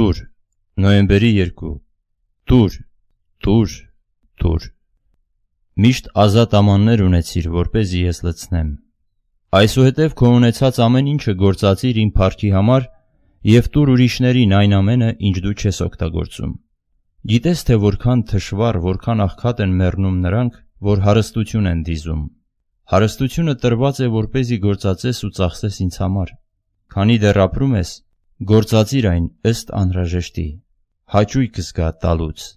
Տուր, նոյեմբերի 2, Տուր, Տուր, Տուր։ Միշտ ազատ ամաններ ունեցիր, որ เป զի ես լցնեմ։ Այսուհետև քո ունեցած ամեն ինչը գործածիր իմ փառքի համար եւ տուր ուրիշներին այն ամենը, ինչ դու չես օգտագործում։ Գիտես թե որքան թշվառ, որքան աղքատ են մեռնում նրանք, որ հարստություն են դիզում։ Հարստությունը տրված է, որ เป զի գործածես ու ծախսես ինձ համար։ Քանի դեռ ապրում ես, Գործածիր այն ըստ անհրաժեշտի, հաճույքս գա տալուց։